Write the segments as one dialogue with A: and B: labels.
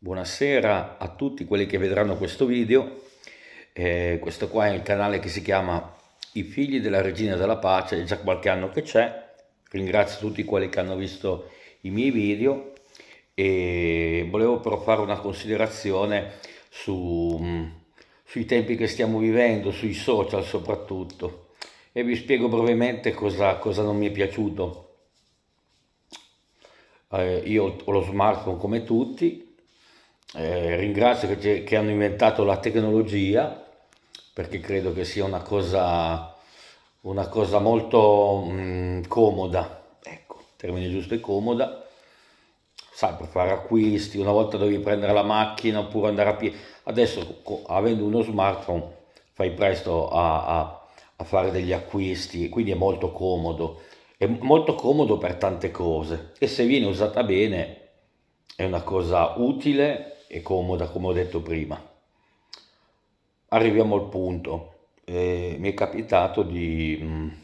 A: Buonasera a tutti quelli che vedranno questo video, eh, questo qua è il canale che si chiama I figli della regina della pace, è già qualche anno che c'è, ringrazio tutti quelli che hanno visto i miei video e volevo però fare una considerazione su, mm, sui tempi che stiamo vivendo, sui social soprattutto e vi spiego brevemente cosa, cosa non mi è piaciuto. Eh, io ho lo smartphone come tutti eh, ringrazio che, che, hanno inventato la tecnologia perché credo che sia una cosa, una cosa molto mh, mm, comoda, ecco, termine giusto è comoda, sai, per fare acquisti, una volta dovevi prendere la macchina oppure andare a piedi, adesso avendo uno smartphone fai presto a, a, a fare degli acquisti, quindi è molto comodo, è molto comodo per tante cose e se viene usata bene è una cosa utile e comoda come ho detto prima. Arriviamo al punto, eh, mi è capitato di, mh,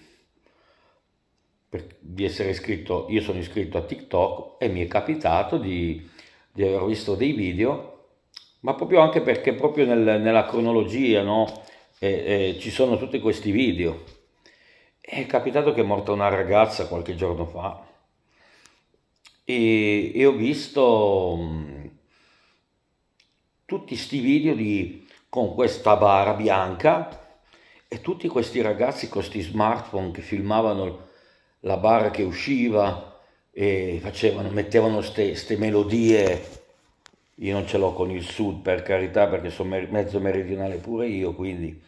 A: mm, di essere iscritto, io sono iscritto a TikTok e mi è capitato di, di aver visto dei video, ma proprio anche perché proprio nel, nella cronologia no, eh, eh, ci sono tutti questi video. È capitato che è morta una ragazza qualche giorno fa e, e ho visto mm, tutti questi video di, con questa bara bianca e tutti questi ragazzi con questi smartphone che filmavano la barra che usciva e facevano, mettevano queste melodie. Io non ce l'ho con il sud per carità perché sono mezzo meridionale pure io, quindi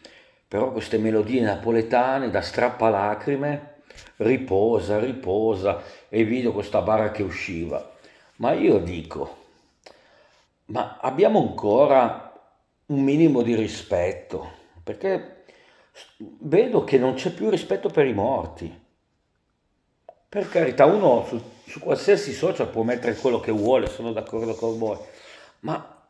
A: però queste melodie napoletane da strappalacrime, riposa, riposa e video questa barra che usciva. Ma io dico, ma abbiamo ancora un minimo di rispetto, perché vedo che non c'è più rispetto per i morti. Per carità, uno su, su qualsiasi social può mettere quello che vuole, sono d'accordo con voi, ma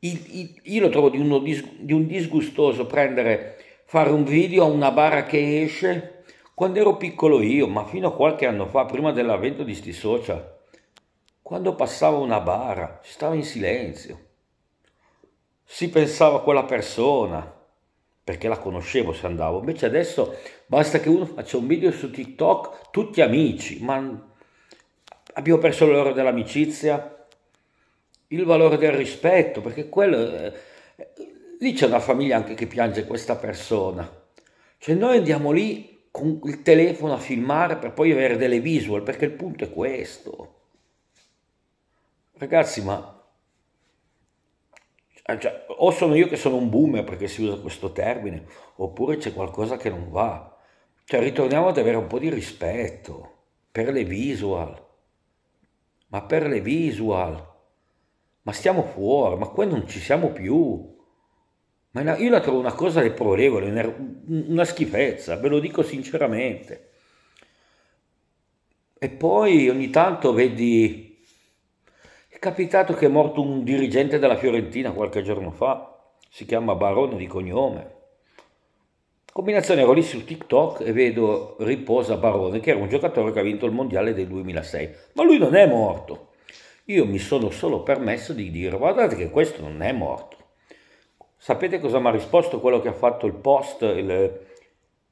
A: il, il, io lo trovo di, uno, di un disgustoso prendere, fare un video a una bara che esce, quando ero piccolo io, ma fino a qualche anno fa, prima dell'avvento di sti social, quando passava una bara si stava in silenzio, si pensava a quella persona perché la conoscevo se andavo. Invece adesso basta che uno faccia un video su TikTok, tutti amici, ma abbiamo perso il dell'amicizia, il valore del rispetto, perché quello... Eh, lì c'è una famiglia anche che piange questa persona. Cioè noi andiamo lì con il telefono a filmare per poi avere delle visual, perché il punto è questo. Ragazzi, ma ah, cioè, o sono io che sono un boomer perché si usa questo termine, oppure c'è qualcosa che non va. Cioè, ritorniamo ad avere un po' di rispetto per le visual. Ma per le visual. Ma stiamo fuori, ma qua non ci siamo più. Ma io la trovo una cosa deplorevole, una schifezza, ve lo dico sinceramente. E poi ogni tanto vedi capitato che è morto un dirigente della Fiorentina qualche giorno fa, si chiama Barone di cognome. Combinazione, ero lì su TikTok e vedo riposa Barone, che era un giocatore che ha vinto il mondiale del 2006, ma lui non è morto. Io mi sono solo permesso di dire guardate che questo non è morto. Sapete cosa mi ha risposto quello che ha fatto il post? Il...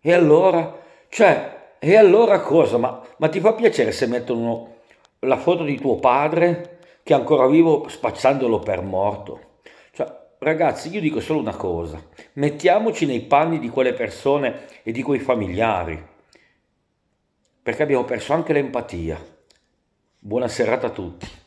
A: E allora? Cioè, e allora cosa? Ma, ma ti fa piacere se mettono la foto di tuo padre che è ancora vivo spacciandolo per morto. Cioè, ragazzi, io dico solo una cosa, mettiamoci nei panni di quelle persone e di quei familiari, perché abbiamo perso anche l'empatia. Buona serata a tutti.